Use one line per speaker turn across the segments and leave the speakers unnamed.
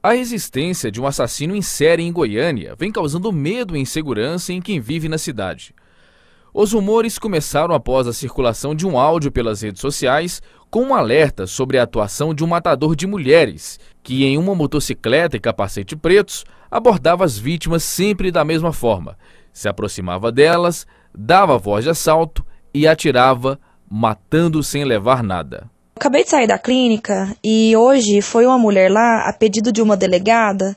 A existência de um assassino em série em Goiânia vem causando medo e insegurança em quem vive na cidade. Os rumores começaram após a circulação de um áudio pelas redes sociais com um alerta sobre a atuação de um matador de mulheres, que em uma motocicleta e capacete pretos abordava as vítimas sempre da mesma forma. Se aproximava delas, dava voz de assalto e atirava, matando sem levar nada.
Acabei de sair da clínica e hoje foi uma mulher lá a pedido de uma delegada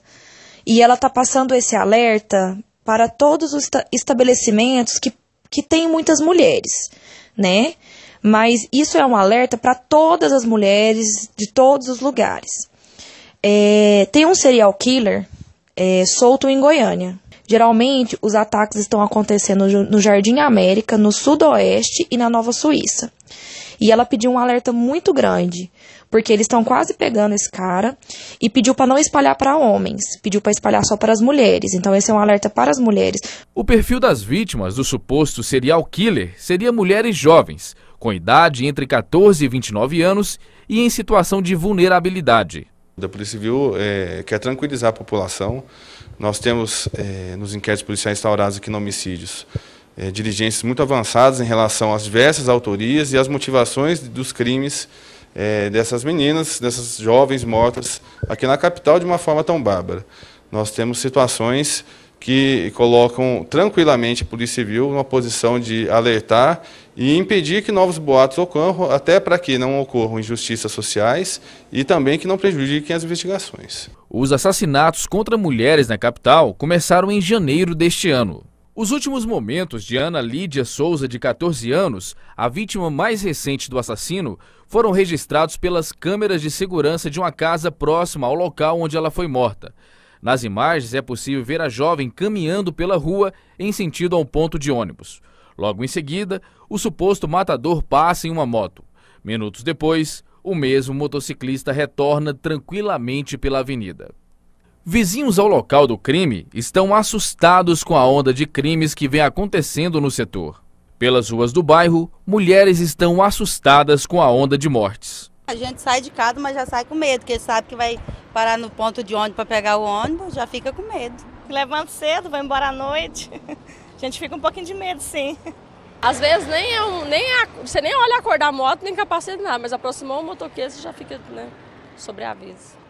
e ela tá passando esse alerta para todos os estabelecimentos que, que têm muitas mulheres, né? Mas isso é um alerta para todas as mulheres de todos os lugares. É, tem um serial killer é, solto em Goiânia. Geralmente, os ataques estão acontecendo no Jardim América, no Sudoeste e na Nova Suíça. E ela pediu um alerta muito grande, porque eles estão quase pegando esse cara e pediu para não espalhar para homens, pediu para espalhar só para as mulheres. Então esse é um alerta para as mulheres.
O perfil das vítimas do suposto serial killer seria mulheres jovens, com idade entre 14 e 29 anos e em situação de vulnerabilidade. A Polícia Civil
é, quer tranquilizar a população. Nós temos é, nos inquéritos policiais instaurados aqui no homicídios é, diligências muito avançadas em relação às diversas autorias e às motivações dos crimes é, dessas meninas, dessas jovens mortas aqui na capital de uma forma tão bárbara. Nós temos situações que colocam tranquilamente a Polícia Civil numa posição de alertar e impedir que novos boatos ocorram, até para que não ocorram injustiças sociais e também que não prejudiquem as investigações.
Os assassinatos contra mulheres na capital começaram em janeiro deste ano. Os últimos momentos de Ana Lídia Souza, de 14 anos, a vítima mais recente do assassino, foram registrados pelas câmeras de segurança de uma casa próxima ao local onde ela foi morta. Nas imagens é possível ver a jovem caminhando pela rua em sentido a um ponto de ônibus. Logo em seguida, o suposto matador passa em uma moto. Minutos depois, o mesmo motociclista retorna tranquilamente pela avenida. Vizinhos ao local do crime estão assustados com a onda de crimes que vem acontecendo no setor. Pelas ruas do bairro, mulheres estão assustadas com a onda de mortes.
A gente sai de casa, mas já sai com medo, porque sabe que vai parar no ponto de ônibus para pegar o ônibus, já fica com medo. Levanta cedo, vai embora à noite. A gente fica um pouquinho de medo, sim. Às vezes nem, é um, nem é, você nem olha acordar a moto, nem capacete nada, mas aproximou o motoqueiro, você já fica, né, sobre aviso.